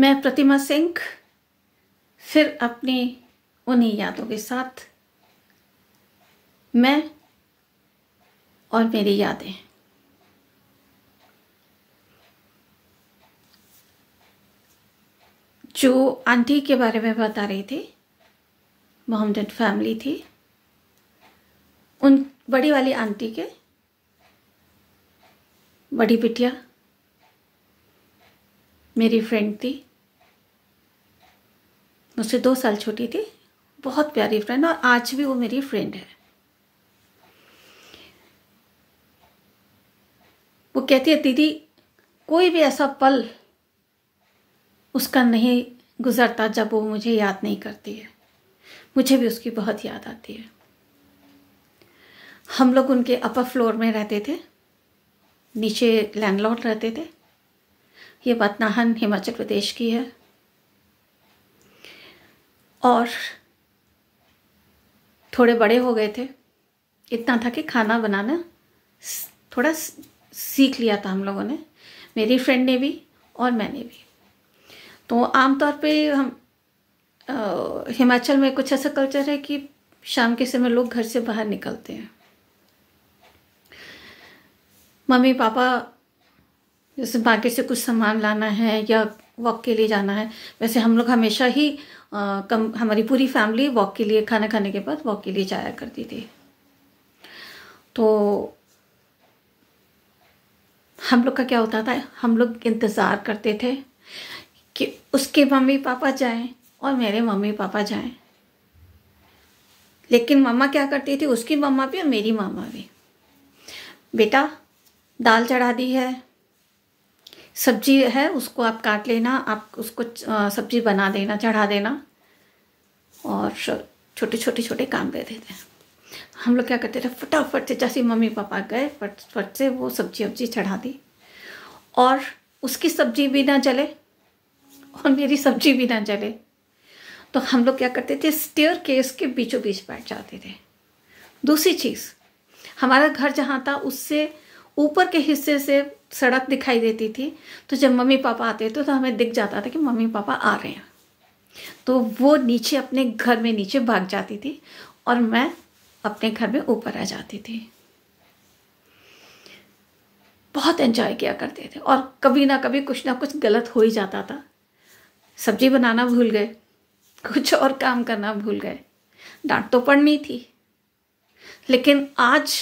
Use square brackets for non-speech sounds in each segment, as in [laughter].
मैं प्रतिमा सिंह फिर अपनी उन्हीं यादों के साथ मैं और मेरी यादें जो आंटी के बारे में बता रही थी मोहम्मद फैमिली थी उन बड़ी वाली आंटी के बड़ी बिटिया मेरी फ्रेंड थी मुझसे दो साल छोटी थी बहुत प्यारी फ्रेंड और आज भी वो मेरी फ्रेंड है वो कहती है दीदी कोई भी ऐसा पल उसका नहीं गुजरता जब वो मुझे याद नहीं करती है मुझे भी उसकी बहुत याद आती है हम लोग उनके अपर फ्लोर में रहते थे नीचे लैंडलॉर्ड रहते थे ये बात नाहन हिमाचल प्रदेश की है और थोड़े बड़े हो गए थे इतना था कि खाना बनाना थोड़ा सीख लिया था हम लोगों ने मेरी फ्रेंड ने भी और मैंने भी तो आमतौर पे हम आ, हिमाचल में कुछ ऐसा कल्चर है कि शाम के समय लोग घर से बाहर निकलते हैं मम्मी पापा जैसे मार्केट से कुछ सामान लाना है या वॉक के लिए जाना है वैसे हम लोग हमेशा ही आ, कम हमारी पूरी फैमिली वॉक के लिए खाना खाने के बाद वॉक के लिए जाया करती थी तो हम लोग का क्या होता था हम लोग इंतज़ार करते थे कि उसके मम्मी पापा जाएं और मेरे मम्मी पापा जाएं लेकिन मम्मा क्या करती थी उसकी मम्मा भी और मेरी मामा भी बेटा दाल चढ़ा दी है सब्जी है उसको आप काट लेना आप उसको सब्जी बना देना चढ़ा देना और छोटे छोटे छोटे काम दे देते हैं हम लोग क्या करते थे फटाफट से जैसे मम्मी पापा गए फट फट से वो सब्जी वब्जी चढ़ा दी और उसकी सब्जी भी ना जले और मेरी सब्जी भी ना जले तो हम लोग क्या करते थे स्टेयर केस के बीचों बीच बैठ जाते थे दूसरी चीज़ हमारा घर जहाँ था उससे ऊपर के हिस्से से सड़क दिखाई देती थी तो जब मम्मी पापा आते थे तो, तो हमें दिख जाता था कि मम्मी पापा आ रहे हैं तो वो नीचे अपने घर में नीचे भाग जाती थी और मैं अपने घर में ऊपर आ जाती थी बहुत एंजॉय किया करते थे और कभी ना कभी कुछ ना कुछ गलत हो ही जाता था सब्जी बनाना भूल गए कुछ और काम करना भूल गए डांट तो पड़नी थी लेकिन आज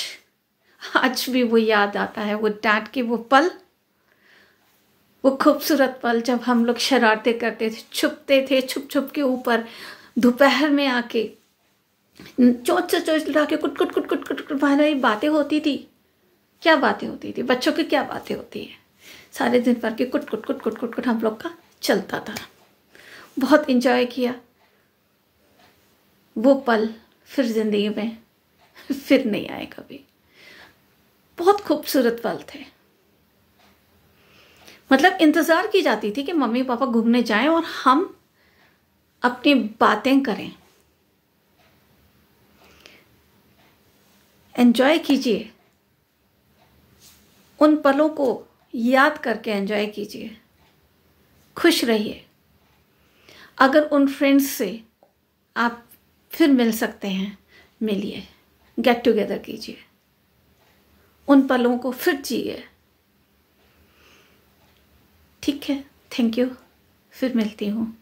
आज भी वो याद आता है वो डांट के वो पल वो खूबसूरत पल जब हम लोग शरारते करते थे छुपते थे छुप छुप के ऊपर दोपहर में आके चोच से चोच लगा के कुट कुट कुट कुट कुट कुट बातें होती थी क्या बातें होती थी बच्चों की क्या बातें होती है सारे दिन भर के कुट कुट कुट कुट कुट कुट हम लोग का चलता था बहुत इंजॉय किया वो पल फिर ज़िंदगी में [laughs] फिर नहीं आए कभी बहुत खूबसूरत पल थे मतलब इंतज़ार की जाती थी कि मम्मी पापा घूमने जाएं और हम अपनी बातें करें एंजॉय कीजिए उन पलों को याद करके एन्जॉय कीजिए खुश रहिए अगर उन फ्रेंड्स से आप फिर मिल सकते हैं मिलिए गेट टुगेदर कीजिए उन पलों को फिर जिए ठीक है थैंक यू फिर मिलती हूँ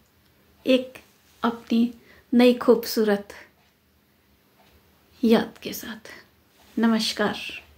एक अपनी नई खूबसूरत याद के साथ नमस्कार